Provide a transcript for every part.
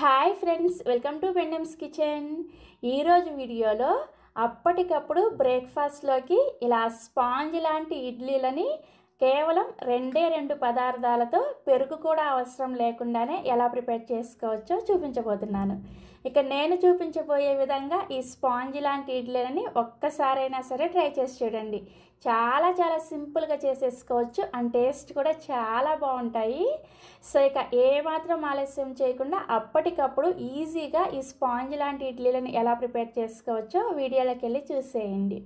hi friends welcome to Pendem's Kitchen ఈరోజు వీడియోలో అప్పటికప్పుడు బ్రేక్ఫాస్ట్లోకి ఇలా స్పాంజ్ లాంటి ఇడ్లీలని కేవలం రెండే రెండు పదార్థాలతో పెరుగు కూడా అవసరం లేకుండానే ఎలా ప్రిపేర్ చేసుకోవచ్చో చూపించబోతున్నాను ఇక నేను చూపించబోయే విధంగా ఈ స్పాంజ్ లాంటి ఇడ్లీలని ఒక్కసారైనా సరే ట్రై చేసి చూడండి చాలా చాలా సింపుల్గా చేసేసుకోవచ్చు అండ్ టేస్ట్ కూడా చాలా బాగుంటాయి సో ఇక ఏమాత్రం ఆలస్యం చేయకుండా అప్పటికప్పుడు ఈజీగా ఈ స్పాంజ్ లాంటి ఇడ్లీలను ఎలా ప్రిపేర్ చేసుకోవచ్చో వీడియోలోకి వెళ్ళి చూసేయండి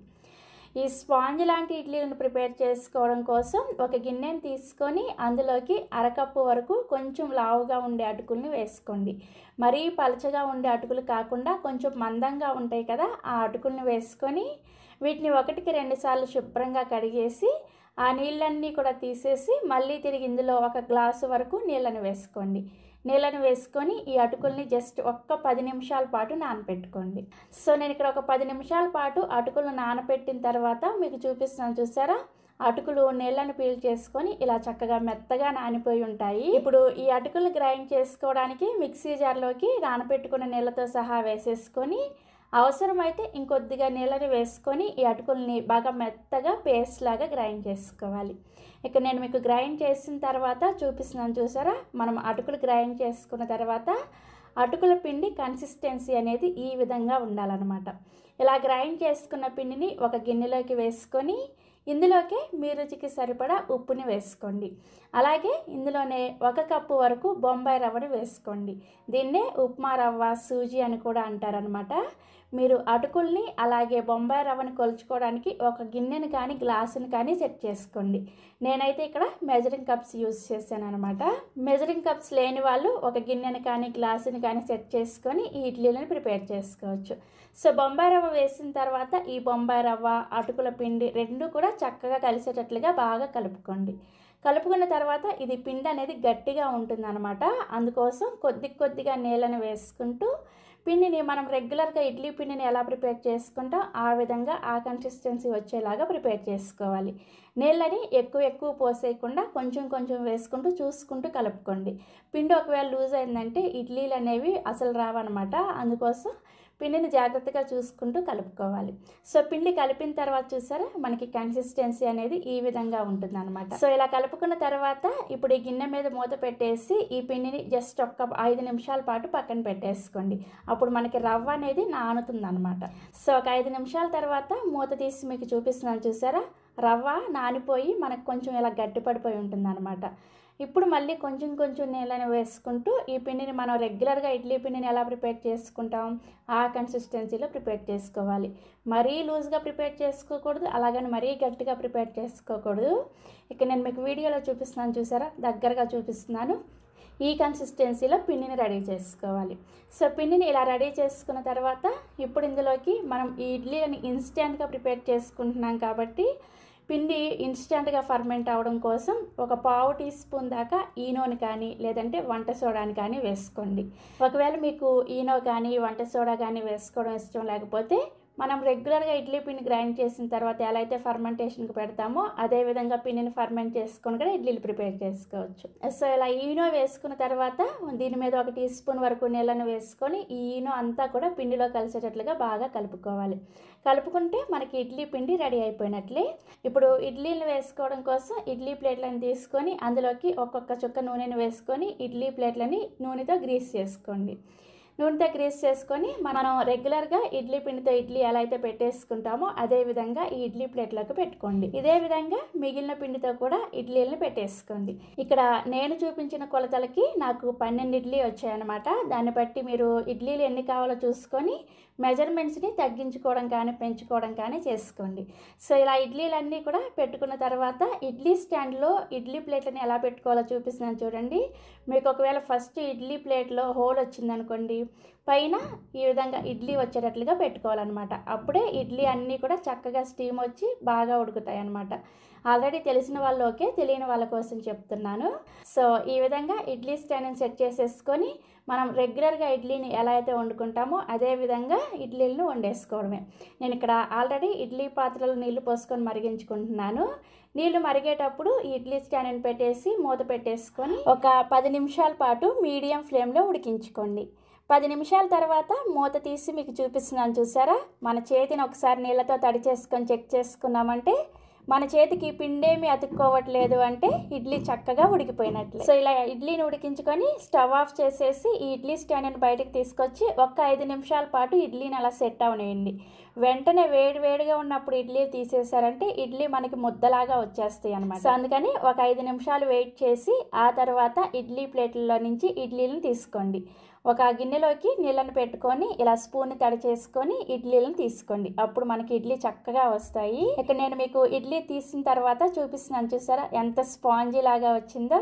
ఈ స్పాంజ్ లాంటి ఇడ్లీలను ప్రిపేర్ చేసుకోవడం కోసం ఒక గిన్నెని తీసుకొని అందులోకి అరకప్పు వరకు కొంచెం లావుగా ఉండే అటుకుల్ని వేసుకోండి మరీ పలచగా ఉండే అటుకులు కాకుండా కొంచెం మందంగా ఉంటాయి కదా ఆ అటుకుల్ని వేసుకొని వీటిని ఒకటికి రెండుసార్లు శుభ్రంగా కడిగేసి ఆ నీళ్ళన్నీ కూడా తీసేసి మళ్ళీ తిరిగి ఇందులో ఒక గ్లాసు వరకు నీళ్ళని వేసుకోండి నీళ్ళని వేసుకొని ఈ అటుకుల్ని జస్ట్ ఒక్క పది నిమిషాల పాటు నానపెట్టుకోండి సో నేను ఇక్కడ ఒక పది నిమిషాల పాటు అటుకులు నానబెట్టిన తర్వాత మీకు చూపిస్తున్నాను చూసారా అటుకులు నీళ్ళను పీల్ చేసుకొని ఇలా చక్కగా మెత్తగా నానిపోయి ఉంటాయి ఇప్పుడు ఈ అటుకులు గ్రైండ్ చేసుకోవడానికి మిక్సీ జార్లోకి నానపెట్టుకున్న నీళ్ళతో సహా వేసేసుకొని అవసరమైతే ఇంకొద్దిగా నీళ్ళని వేసుకొని ఈ అటుకుల్ని బాగా మెత్తగా పేస్ట్ లాగా గ్రైండ్ చేసుకోవాలి ఇక నేను మీకు గ్రైండ్ చేసిన తర్వాత చూపిస్తున్నాను చూసారా మనం అటుకులు గ్రైండ్ చేసుకున్న తర్వాత అటుకుల పిండి కన్సిస్టెన్సీ అనేది ఈ విధంగా ఉండాలన్నమాట ఇలా గ్రైండ్ చేసుకున్న పిండిని ఒక గిన్నెలోకి వేసుకొని ఇందులోకే మీ రుచికి సరిపడా ఉప్పుని వేసుకోండి అలాగే ఇందులోనే ఒక కప్పు వరకు బొంబాయి రవ్వని వేసుకోండి దీన్నే ఉప్మా రవ్వ సూజీ అని కూడా అంటారనమాట మీరు అటుకుల్ని అలాగే బొంబాయి రవ్వని కొలుచుకోవడానికి ఒక గిన్నెను కానీ గ్లాసుని కానీ సెట్ చేసుకోండి నేనైతే ఇక్కడ మెజరింగ్ కప్స్ యూజ్ చేశాను అనమాట మెజరింగ్ కప్స్ లేని వాళ్ళు ఒక గిన్నెను కానీ గ్లాసుని కానీ సెట్ చేసుకొని ఈ ఇడ్లీలను ప్రిపేర్ చేసుకోవచ్చు సో బొంబాయి రవ్వ వేసిన తర్వాత ఈ బొంబాయి రవ్వ అటుకుల పిండి రెండు కూడా చక్కగా కలిసేటట్లుగా బాగా కలుపుకోండి కలుపుకున్న తర్వాత ఇది పిండి అనేది గట్టిగా ఉంటుందన్నమాట అందుకోసం కొద్ది కొద్దిగా నీళ్ళను వేసుకుంటూ పిండిని మనం రెగ్యులర్గా ఇడ్లీ పిండిని ఎలా ప్రిపేర్ చేసుకుంటాం ఆ విధంగా ఆ కన్సిస్టెన్సీ వచ్చేలాగా ప్రిపేర్ చేసుకోవాలి నీళ్ళని ఎక్కువ ఎక్కువ పోసేయకుండా కొంచెం కొంచెం వేసుకుంటూ చూసుకుంటూ కలుపుకోండి పిండి ఒకవేళ లూజ్ అయిందంటే ఇడ్లీలు అనేవి అసలు రావన్నమాట అందుకోసం పిండిని జాగ్రత్తగా చూసుకుంటూ కలుపుకోవాలి సో పిండి కలిపిన తర్వాత చూసారా మనకి కన్సిస్టెన్సీ అనేది ఈ విధంగా ఉంటుంది అనమాట సో ఇలా కలుపుకున్న తర్వాత ఇప్పుడు ఈ గిన్నె మీద మూత పెట్టేసి ఈ పిండిని జస్ట్ ఒక్క ఐదు నిమిషాల పాటు పక్కన పెట్టేసుకోండి అప్పుడు మనకి రవ్వ అనేది నానుతుంది అనమాట సో ఒక ఐదు నిమిషాల తర్వాత మూత తీసి మీకు చూపిస్తున్నాను చూసారా రవ్వ నానిపోయి మనకు కొంచెం ఇలా గట్టిపడిపోయి ఉంటుంది అనమాట ఇప్పుడు మళ్ళీ కొంచెం కొంచెం నీళ్ళని వేసుకుంటూ ఈ పిండిని మనం రెగ్యులర్గా ఇడ్లీ పిండిని ఎలా ప్రిపేర్ చేసుకుంటాం ఆ కన్సిస్టెన్సీలో ప్రిపేర్ చేసుకోవాలి మరీ లూజ్గా ప్రిపేర్ చేసుకోకూడదు అలాగని మరీ గట్టిగా ప్రిపేర్ చేసుకోకూడదు ఇక నేను మీకు వీడియోలో చూపిస్తున్నాను చూసారా దగ్గరగా చూపిస్తున్నాను ఈ కన్సిస్టెన్సీలో పిండిని రెడీ చేసుకోవాలి సో పిండిని ఇలా రెడీ చేసుకున్న తర్వాత ఇప్పుడు ఇందులోకి మనం ఈ ఇడ్లీని ఇన్స్టెంట్గా ప్రిపేర్ చేసుకుంటున్నాం కాబట్టి పిండి ఇన్స్టెంట్గా ఫర్మెంట్ అవడం కోసం ఒక పావు టీ స్పూన్ దాకా ఈనోని కానీ లేదంటే వంట సోడాని కానీ వేసుకోండి ఒకవేళ మీకు ఈనో కానీ వంట సోడా కానీ వేసుకోవడం ఇష్టం లేకపోతే మనం రెగ్యులర్గా ఇడ్లీ పిండి గ్రైండ్ చేసిన తర్వాత ఎలా అయితే ఫర్మెంటేషన్కి పెడతామో అదేవిధంగా పిండిని ఫర్మెంట్ చేసుకొని కూడా ఇడ్లీలు ప్రిపేర్ చేసుకోవచ్చు సో ఇలా ఈనో వేసుకున్న తర్వాత దీని మీద ఒక టీ స్పూన్ వరకు నీళ్ళను వేసుకొని ఈనో అంతా కూడా పిండిలో కలిసేటట్లుగా బాగా కలుపుకోవాలి కలుపుకుంటే మనకి ఇడ్లీ పిండి రెడీ అయిపోయినట్లే ఇప్పుడు ఇడ్లీని వేసుకోవడం కోసం ఇడ్లీ ప్లేట్లను తీసుకొని అందులోకి ఒక్కొక్క చుక్క నూనెను వేసుకొని ఇడ్లీ ప్లేట్లని నూనెతో గ్రీస్ చేసుకోండి నూనెతో గ్రీస్ చేసుకొని మనం రెగ్యులర్గా ఇడ్లీ పిండితో ఇడ్లీ ఎలా అయితే పెట్టేసుకుంటామో అదే విధంగా ఈ ఇడ్లీ ప్లేట్లోకి పెట్టుకోండి ఇదే విధంగా మిగిలిన పిండితో కూడా ఇడ్లీలను పెట్టేసుకోండి ఇక్కడ నేను చూపించిన కొలతలకి నాకు పన్నెండు ఇడ్లీ వచ్చాయన్నమాట దాన్ని బట్టి మీరు ఇడ్లీలు ఎన్ని కావాలో చూసుకొని మెజర్మెంట్స్ని తగ్గించుకోవడం కానీ పెంచుకోవడం కానీ చేసుకోండి సో ఇలా ఇడ్లీలన్నీ కూడా పెట్టుకున్న తర్వాత ఇడ్లీ స్టాండ్లో ఇడ్లీ ప్లేట్లను ఎలా పెట్టుకోవాలో చూపిస్తున్నాను చూడండి మీకు ఒకవేళ ఫస్ట్ ఇడ్లీ ప్లేట్లో హోల్ వచ్చిందనుకోండి పైన ఈ విధంగా ఇడ్లీ వచ్చేటట్లుగా పెట్టుకోవాలన్నమాట అప్పుడే ఇడ్లీ అన్నీ కూడా చక్కగా స్టీమ్ వచ్చి బాగా ఉడుకుతాయి అన్నమాట ఆల్రెడీ తెలిసిన వాళ్ళు ఓకే తెలియని వాళ్ళ కోసం చెప్తున్నాను సో ఈ విధంగా ఇడ్లీ స్టాండ్ని సెట్ చేసేసుకొని మనం రెగ్యులర్గా ఇడ్లీని ఎలా అయితే వండుకుంటామో అదే విధంగా ఇడ్లీలను వండేసుకోవడమే నేను ఇక్కడ ఆల్రెడీ ఇడ్లీ పాత్రలో నీళ్లు పోసుకొని మరిగించుకుంటున్నాను నీళ్లు మరిగేటప్పుడు ఇడ్లీ స్టాండ్ని పెట్టేసి మూత పెట్టేసుకొని ఒక పది నిమిషాల పాటు మీడియం ఫ్లేమ్లో ఉడికించుకోండి పది నిమిషాల తర్వాత మూత తీసి మీకు చూపిస్తున్నాను చూసారా మన చేతిని ఒకసారి నీళ్ళతో తడి చేసుకొని చెక్ చేసుకున్నామంటే మన చేతికి పిండేమి అతుక్కోవట్లేదు అంటే ఇడ్లీ చక్కగా ఉడికిపోయినట్లు సో ఇలా ఇడ్లీని ఉడికించుకొని స్టవ్ ఆఫ్ చేసేసి ఈ ఇడ్లీ స్టాండ్ని బయటకు తీసుకొచ్చి ఒక్క ఐదు నిమిషాల పాటు ఇడ్లీని అలా సెట్ అవనేయండి వెంటనే వేడివేడిగా ఉన్నప్పుడు ఇడ్లీ తీసేసారంటే ఇడ్లీ మనకి ముద్దలాగా వచ్చేస్తాయి అనమాట సో అందుకని ఒక ఐదు నిమిషాలు వెయిట్ చేసి ఆ తర్వాత ఇడ్లీ ప్లేట్లలో నుంచి ఇడ్లీలను తీసుకోండి ఒక గిన్నెలోకి నీళ్ళని పెట్టుకొని ఇలా స్పూన్ తడి చేసుకొని ఇడ్లీలను తీసుకోండి అప్పుడు మనకి ఇడ్లీ చక్కగా వస్తాయి ఇక నేను మీకు ఇడ్లీ తీసిన తర్వాత చూపిస్తున్నాను చూసారా ఎంత స్పాంజీ లాగా వచ్చిందో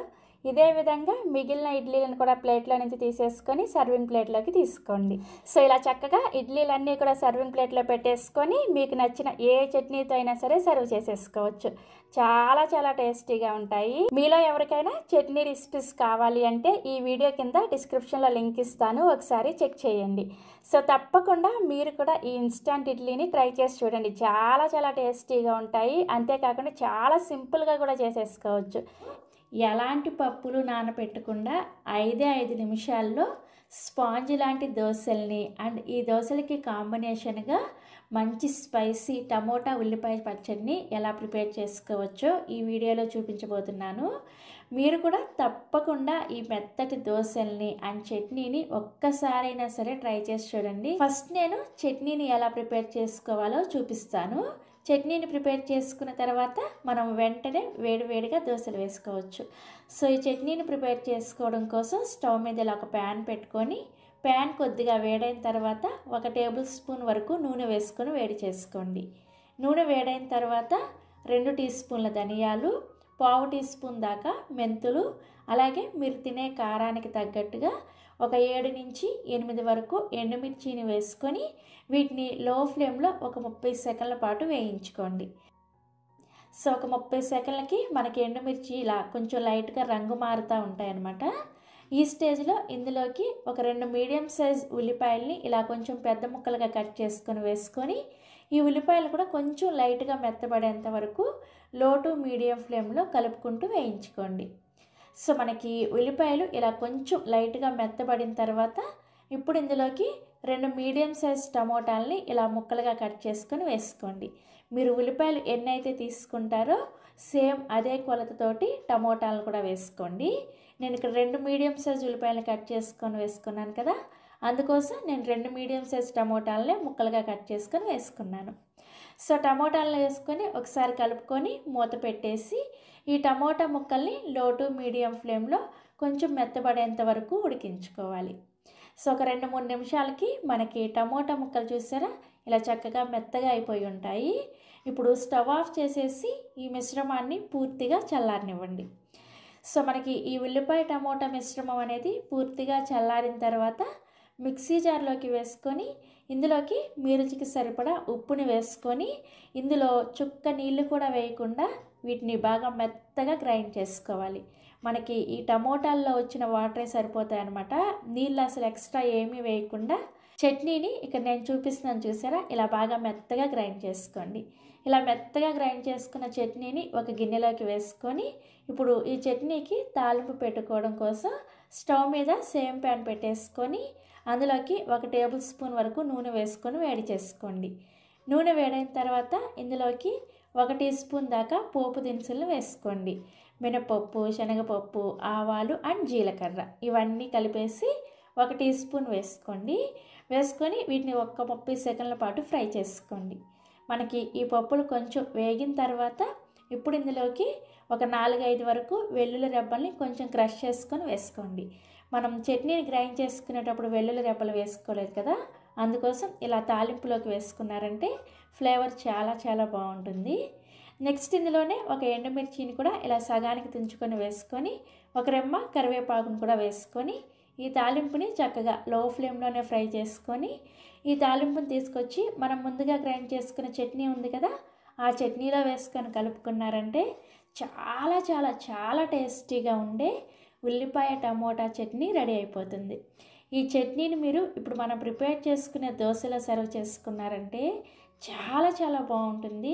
ఇదే విధంగా మిగిలిన ఇడ్లీలను కూడా ప్లేట్లో నుంచి తీసేసుకొని సర్వింగ్ ప్లేట్లోకి తీసుకోండి సో ఇలా చక్కగా ఇడ్లీలన్నీ కూడా సర్వింగ్ ప్లేట్లో పెట్టేసుకొని మీకు నచ్చిన ఏ చట్నీతో అయినా సరే సర్వ్ చేసేసుకోవచ్చు చాలా చాలా టేస్టీగా ఉంటాయి మీలో ఎవరికైనా చట్నీ రెసిపీస్ కావాలి అంటే ఈ వీడియో కింద డిస్క్రిప్షన్లో లింక్ ఇస్తాను ఒకసారి చెక్ చేయండి సో తప్పకుండా మీరు కూడా ఈ ఇన్స్టంట్ ఇడ్లీని ట్రై చేసి చూడండి చాలా చాలా టేస్టీగా ఉంటాయి అంతేకాకుండా చాలా సింపుల్గా కూడా చేసేసుకోవచ్చు ఎలాంటి పప్పులు నానపెట్టకుండా ఐదే ఐదు నిమిషాల్లో స్పాంజ్ లాంటి దోశల్ని అండ్ ఈ దోశలకి కాంబినేషన్గా మంచి స్పైసీ టమోటా ఉల్లిపాయ పచ్చడిని ఎలా ప్రిపేర్ చేసుకోవచ్చో ఈ వీడియోలో చూపించబోతున్నాను మీరు కూడా తప్పకుండా ఈ మెత్తటి దోశల్ని అండ్ చట్నీని ఒక్కసారైనా సరే ట్రై చేసి చూడండి ఫస్ట్ నేను చట్నీని ఎలా ప్రిపేర్ చేసుకోవాలో చూపిస్తాను చట్నీని ప్రిపేర్ చేసుకున్న తర్వాత మనం వెంటనే వేడివేడిగా దోశలు వేసుకోవచ్చు సో ఈ చట్నీని ప్రిపేర్ చేసుకోవడం కోసం స్టవ్ మీద ఇలా ఒక ప్యాన్ పెట్టుకొని ప్యాన్ కొద్దిగా వేడైన తర్వాత ఒక టేబుల్ స్పూన్ వరకు నూనె వేసుకొని వేడి చేసుకోండి నూనె వేడైన తర్వాత రెండు టీ స్పూన్ల ధనియాలు పావు టీ స్పూన్ దాకా మెంతులు అలాగే మీరు తినే కారానికి తగ్గట్టుగా ఒక ఏడు నుంచి ఎనిమిది వరకు ఎండుమిర్చిని వేసుకొని వీటిని లో ఫ్లేమ్లో ఒక ముప్పై సెకండ్ల పాటు వేయించుకోండి సో ఒక ముప్పై సెకండ్లకి మనకి ఎండుమిర్చి ఇలా కొంచెం లైట్గా రంగు మారుతూ ఉంటాయన్నమాట ఈ స్టేజ్లో ఇందులోకి ఒక రెండు మీడియం సైజ్ ఉల్లిపాయల్ని ఇలా కొంచెం పెద్ద ముక్కలుగా కట్ చేసుకొని వేసుకొని ఈ ఉల్లిపాయలు కూడా కొంచెం లైట్గా మెత్తబడేంత వరకు లో టు మీడియం ఫ్లేమ్లో కలుపుకుంటూ వేయించుకోండి సో మనకి ఉల్లిపాయలు ఇలా కొంచెం లైట్గా మెత్తబడిన తర్వాత ఇప్పుడు ఇందులోకి రెండు మీడియం సైజ్ టమోటాలని ఇలా ముక్కలుగా కట్ చేసుకొని వేసుకోండి మీరు ఉల్లిపాయలు ఎన్నైతే తీసుకుంటారో సేమ్ అదే కొలతతోటి టమోటాలను కూడా వేసుకోండి నేను ఇక్కడ రెండు మీడియం సైజ్ ఉల్లిపాయలు కట్ చేసుకొని వేసుకున్నాను కదా అందుకోసం నేను రెండు మీడియం సైజ్ టమోటాలనే ముక్కలుగా కట్ చేసుకొని వేసుకున్నాను సో టమోటాలను వేసుకొని ఒకసారి కలుపుకొని మూత పెట్టేసి ఈ టమోటా ముక్కల్ని లో టు మీడియం ఫ్లేమ్లో కొంచెం మెత్తబడేంత వరకు ఉడికించుకోవాలి సో ఒక రెండు మూడు నిమిషాలకి మనకి టమోటా ముక్కలు చూసారా ఇలా చక్కగా మెత్తగా అయిపోయి ఉంటాయి ఇప్పుడు స్టవ్ ఆఫ్ చేసేసి ఈ మిశ్రమాన్ని పూర్తిగా చల్లారనివ్వండి సో మనకి ఈ ఉల్లిపాయ టమోటా మిశ్రమం అనేది పూర్తిగా చల్లారిన తర్వాత మిక్సీ జార్లోకి వేసుకొని ఇందులోకి మీ రుచికి సరిపడా ఉప్పుని వేసుకొని ఇందులో చుక్క నీళ్ళు కూడా వేయకుండా వీటిని బాగా మెత్తగా గ్రైండ్ చేసుకోవాలి మనకి ఈ టమోటాల్లో వచ్చిన వాటరే సరిపోతాయి అనమాట నీళ్ళు అసలు ఎక్స్ట్రా ఏమీ వేయకుండా చట్నీని ఇక్కడ నేను చూపిస్తున్నాను చూసారా ఇలా బాగా మెత్తగా గ్రైండ్ చేసుకోండి ఇలా మెత్తగా గ్రైండ్ చేసుకున్న చట్నీని ఒక గిన్నెలోకి వేసుకొని ఇప్పుడు ఈ చట్నీకి తాలింపు పెట్టుకోవడం కోసం స్టవ్ మీద సేమ్ ప్యాన్ పెట్టేసుకొని అందులోకి ఒక టేబుల్ స్పూన్ వరకు నూనె వేసుకొని వేడి చేసుకోండి నూనె వేడైన తర్వాత ఇందులోకి ఒక టీ స్పూన్ దాకా పోపు దినుసులు వేసుకోండి మినపప్పు శనగపప్పు ఆవాలు అండ్ జీలకర్ర ఇవన్నీ కలిపేసి ఒక టీ స్పూన్ వేసుకోండి వేసుకొని వీటిని ఒక్క ముప్పై సెకండ్ల పాటు ఫ్రై చేసుకోండి మనకి ఈ పప్పులు కొంచెం వేగిన తర్వాత ఇప్పుడు ఇందులోకి ఒక నాలుగైదు వరకు వెల్లుల్లి రెబ్బల్ని కొంచెం క్రష్ చేసుకొని వేసుకోండి మనం చట్నీని గ్రైండ్ చేసుకునేటప్పుడు వెల్లుల్లి రెబ్బలు వేసుకోలేదు కదా అందుకోసం ఇలా తాలింపులోకి వేసుకున్నారంటే ఫ్లేవర్ చాలా చాలా బాగుంటుంది నెక్స్ట్ ఇందులోనే ఒక ఎండుమిర్చిని కూడా ఇలా సగానికి తుంచుకొని వేసుకొని ఒక రెమ్మ కరివేపాకును కూడా వేసుకొని ఈ తాలింపుని చక్కగా లో ఫ్లేమ్లోనే ఫ్రై చేసుకొని ఈ తాలింపుని తీసుకొచ్చి మనం ముందుగా గ్రైండ్ చేసుకున్న చట్నీ ఉంది కదా ఆ చట్నీలో వేసుకొని కలుపుకున్నారంటే చాలా చాలా చాలా టేస్టీగా ఉండే ఉల్లిపాయ టమోటా చట్నీ రెడీ అయిపోతుంది ఈ చట్నీని మీరు ఇప్పుడు మనం ప్రిపేర్ చేసుకునే దోశలో సర్వ్ చేసుకున్నారంటే చాలా చాలా బాగుంటుంది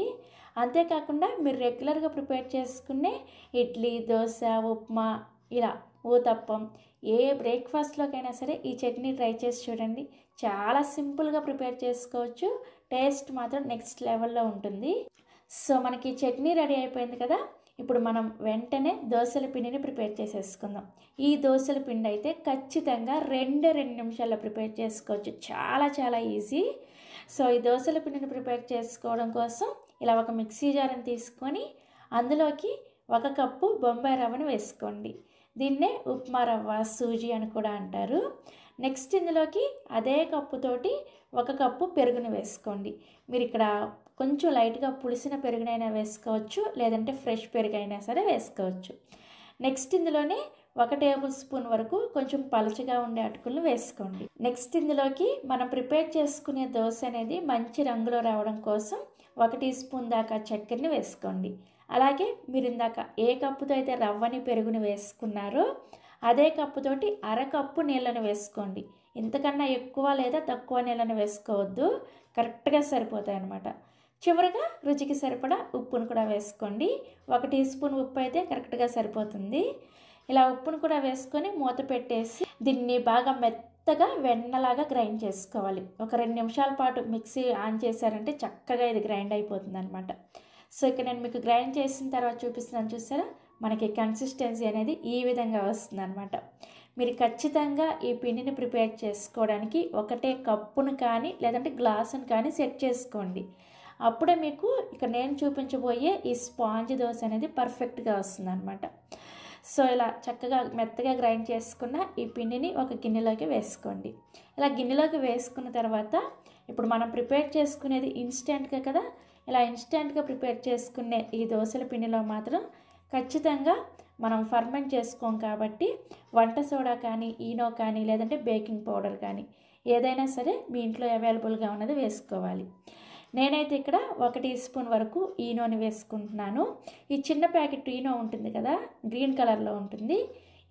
అంతేకాకుండా మీరు రెగ్యులర్గా ప్రిపేర్ చేసుకునే ఇడ్లీ దోశ ఉప్మా ఇలా ఊతప్పం ఏ బ్రేక్ఫాస్ట్లోకైనా సరే ఈ చట్నీ ట్రై చేసి చూడండి చాలా సింపుల్గా ప్రిపేర్ చేసుకోవచ్చు టేస్ట్ మాత్రం నెక్స్ట్ లెవెల్లో ఉంటుంది సో మనకి చట్నీ రెడీ అయిపోయింది కదా ఇప్పుడు మనం వెంటనే దోశల పిండిని ప్రిపేర్ చేసేసుకుందాం ఈ దోశల పిండి అయితే ఖచ్చితంగా రెండు రెండు నిమిషాల్లో ప్రిపేర్ చేసుకోవచ్చు చాలా చాలా ఈజీ సో ఈ దోశల పిండిని ప్రిపేర్ చేసుకోవడం కోసం ఇలా ఒక మిక్సీ జార్ని తీసుకొని అందులోకి ఒక కప్పు బొంబాయి రవ్వను వేసుకోండి దీన్నే ఉప్మా రవ్వ సూజీ అని కూడా అంటారు నెక్స్ట్ ఇందులోకి అదే కప్పుతోటి ఒక కప్పు పెరుగును వేసుకోండి మీరు ఇక్కడ కొంచెం లైట్గా పులిసిన పెరుగునైనా వేసుకోవచ్చు లేదంటే ఫ్రెష్ పెరుగైనా సరే వేసుకోవచ్చు నెక్స్ట్ ఇందులోనే ఒక టేబుల్ స్పూన్ వరకు కొంచెం పలచగా ఉండే అటుకులను వేసుకోండి నెక్స్ట్ ఇందులోకి మనం ప్రిపేర్ చేసుకునే దోశ అనేది మంచి రంగులో రావడం కోసం ఒక టీ స్పూన్ దాకా చక్కెరని వేసుకోండి అలాగే మీరు ఇందాక ఏ కప్పుతో అయితే రవ్వని పెరుగుని వేసుకున్నారో అదే కప్పుతోటి అరకప్పు నీళ్ళని వేసుకోండి ఇంతకన్నా ఎక్కువ లేదా తక్కువ నీళ్ళని వేసుకోవద్దు కరెక్ట్గా సరిపోతాయి అన్నమాట చివరగా రుచికి సరిపడా ఉప్పును కూడా వేసుకోండి ఒక టీ స్పూన్ ఉప్పు అయితే కరెక్ట్గా సరిపోతుంది ఇలా ఉప్పును కూడా వేసుకొని మూత పెట్టేసి దీన్ని బాగా మెత్తగా వెన్నలాగా గ్రైండ్ చేసుకోవాలి ఒక రెండు నిమిషాల పాటు మిక్సీ ఆన్ చేశారంటే చక్కగా ఇది గ్రైండ్ అయిపోతుంది అనమాట సో ఇక నేను మీకు గ్రైండ్ చేసిన తర్వాత చూపిస్తున్నాను చూసారా మనకి కన్సిస్టెన్సీ అనేది ఈ విధంగా వస్తుంది అనమాట మీరు ఖచ్చితంగా ఈ పిండిని ప్రిపేర్ చేసుకోవడానికి ఒకటే కప్పును కానీ లేదంటే గ్లాసును కానీ సెట్ చేసుకోండి అప్పుడే మీకు ఇక నేను చూపించబోయే ఈ స్పాంజ్ దోశ అనేది పర్ఫెక్ట్గా వస్తుంది అనమాట సో ఇలా చక్కగా మెత్తగా గ్రైండ్ చేసుకున్న ఈ పిండిని ఒక గిన్నెలోకి వేసుకోండి ఇలా గిన్నెలోకి వేసుకున్న తర్వాత ఇప్పుడు మనం ప్రిపేర్ చేసుకునేది ఇన్స్టెంట్గా కదా ఇలా ఇన్స్టెంట్గా ప్రిపేర్ చేసుకునే ఈ దోశల పిండిలో మాత్రం ఖచ్చితంగా మనం ఫర్మెంట్ చేసుకోం కాబట్టి వంట సోడా కానీ ఈనో కానీ లేదంటే బేకింగ్ పౌడర్ కానీ ఏదైనా సరే మీ ఇంట్లో అవైలబుల్గా ఉన్నది వేసుకోవాలి నేనైతే ఇక్కడ ఒక టీ స్పూన్ వరకు ఈనోని వేసుకుంటున్నాను ఈ చిన్న ప్యాకెట్ ఈనో ఉంటుంది కదా గ్రీన్ కలర్లో ఉంటుంది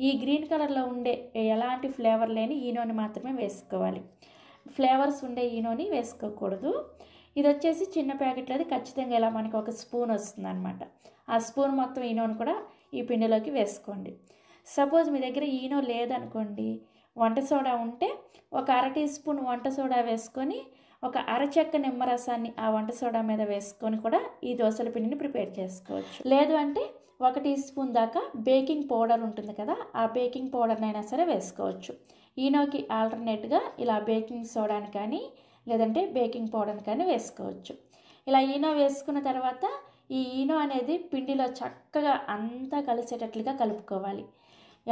ఈ గ్రీన్ కలర్లో ఉండే ఎలాంటి ఫ్లేవర్ లేని ఈనోని మాత్రమే వేసుకోవాలి ఫ్లేవర్స్ ఉండే ఈనోని వేసుకోకూడదు ఇది వచ్చేసి చిన్న ప్యాకెట్లో అది ఖచ్చితంగా ఇలా మనకి ఒక స్పూన్ వస్తుంది అనమాట ఆ స్పూన్ మొత్తం ఈనోని కూడా ఈ పిండిలోకి వేసుకోండి సపోజ్ మీ దగ్గర ఈనో లేదనుకోండి వంట సోడా ఉంటే ఒక అర టీ స్పూన్ వంట సోడా వేసుకొని ఒక అరచెక్క నిమ్మరసాన్ని ఆ వంట సోడా మీద వేసుకొని కూడా ఈ దోశల పిండిని ప్రిపేర్ చేసుకోవచ్చు లేదు అంటే ఒక టీ స్పూన్ దాకా బేకింగ్ పౌడర్ ఉంటుంది కదా ఆ బేకింగ్ పౌడర్నైనా సరే వేసుకోవచ్చు ఈనోకి ఆల్టర్నేట్గా ఇలా బేకింగ్ సోడాని కానీ లేదంటే బేకింగ్ పౌడర్ని కానీ వేసుకోవచ్చు ఇలా ఈనో వేసుకున్న తర్వాత ఈ ఈనో అనేది పిండిలో చక్కగా అంతా కలిసేటట్లుగా కలుపుకోవాలి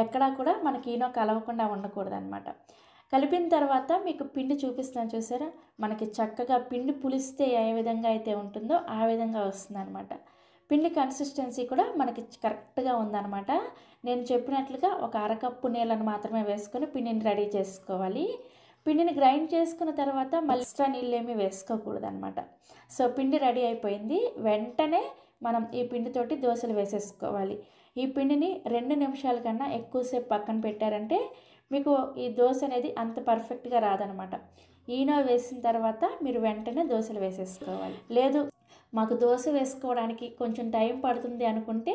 ఎక్కడా కూడా మనకి ఈనో కలవకుండా ఉండకూడదనమాట కలిపిన తర్వాత మీకు పిండి చూపిస్తాను చూసారా మనకి చక్కగా పిండి పులిస్తే ఏ విధంగా అయితే ఉంటుందో ఆ విధంగా వస్తుంది అనమాట పిండి కన్సిస్టెన్సీ కూడా మనకి కరెక్ట్గా ఉందన్నమాట నేను చెప్పినట్లుగా ఒక అరకప్పు నీళ్ళను మాత్రమే వేసుకొని పిండిని రెడీ చేసుకోవాలి పిండిని గ్రైండ్ చేసుకున్న తర్వాత మళ్ళీ ఎక్స్ట్రా నీళ్ళేమీ వేసుకోకూడదు అనమాట సో పిండి రెడీ అయిపోయింది వెంటనే మనం ఈ పిండితోటి దోశలు వేసేసుకోవాలి ఈ పిండిని రెండు నిమిషాల కన్నా ఎక్కువసేపు పక్కన పెట్టారంటే మీకు ఈ దోశ అనేది అంత పర్ఫెక్ట్గా రాదనమాట ఈనో వేసిన తర్వాత మీరు వెంటనే దోశలు వేసేసుకోవాలి లేదు మాకు దోశ వేసుకోవడానికి కొంచెం టైం పడుతుంది అనుకుంటే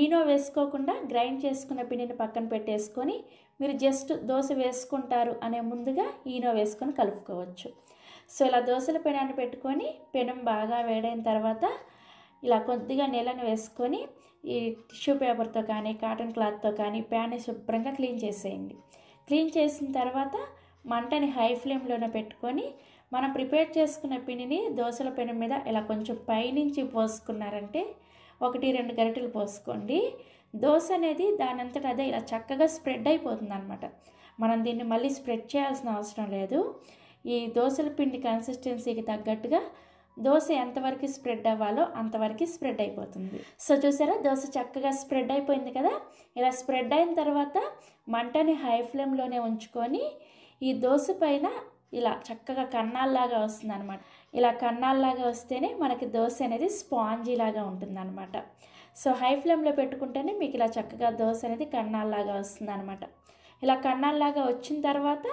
ఈనో వేసుకోకుండా గ్రైండ్ చేసుకున్న పిండిని పక్కన పెట్టేసుకొని మీరు జస్ట్ దోశ వేసుకుంటారు అనే ముందుగా ఈనో వేసుకొని కలుపుకోవచ్చు సో ఇలా దోశల పెనాన్ని పెట్టుకొని పెనం బాగా వేడైన తర్వాత ఇలా కొద్దిగా నీళ్ళని వేసుకొని ఈ టిష్యూ పేపర్తో కానీ కాటన్ క్లాత్తో కానీ ప్యాన్ని శుభ్రంగా క్లీన్ చేసేయండి క్లీన్ చేసిన తర్వాత మంటని హై ఫ్లేమ్లోనే పెట్టుకొని మనం ప్రిపేర్ చేసుకున్న పిండిని దోశల పెనం మీద ఇలా కొంచెం పైనుంచి పోసుకున్నారంటే ఒకటి రెండు గరిటెలు పోసుకోండి దోశ అనేది దానంతట అదే ఇలా చక్కగా స్ప్రెడ్ అయిపోతుంది అనమాట మనం దీన్ని మళ్ళీ స్ప్రెడ్ చేయాల్సిన అవసరం లేదు ఈ దోశల పిండి కన్సిస్టెన్సీకి తగ్గట్టుగా దోశ ఎంతవరకు స్ప్రెడ్ అవ్వాలో అంతవరకు స్ప్రెడ్ అయిపోతుంది సో చూసారా దోశ చక్కగా స్ప్రెడ్ అయిపోయింది కదా ఇలా స్ప్రెడ్ అయిన తర్వాత మంటని హై ఫ్లేమ్లోనే ఉంచుకొని ఈ దోశ పైన ఇలా చక్కగా కన్నాల్లాగా వస్తుంది అనమాట ఇలా కన్నాల్లాగా వస్తేనే మనకి దోశ అనేది స్పాంజీ లాగా అనమాట సో హై ఫ్లేమ్లో పెట్టుకుంటేనే మీకు ఇలా చక్కగా దోశ అనేది కన్నాల్లాగా వస్తుంది అనమాట ఇలా కన్నాల్లాగా వచ్చిన తర్వాత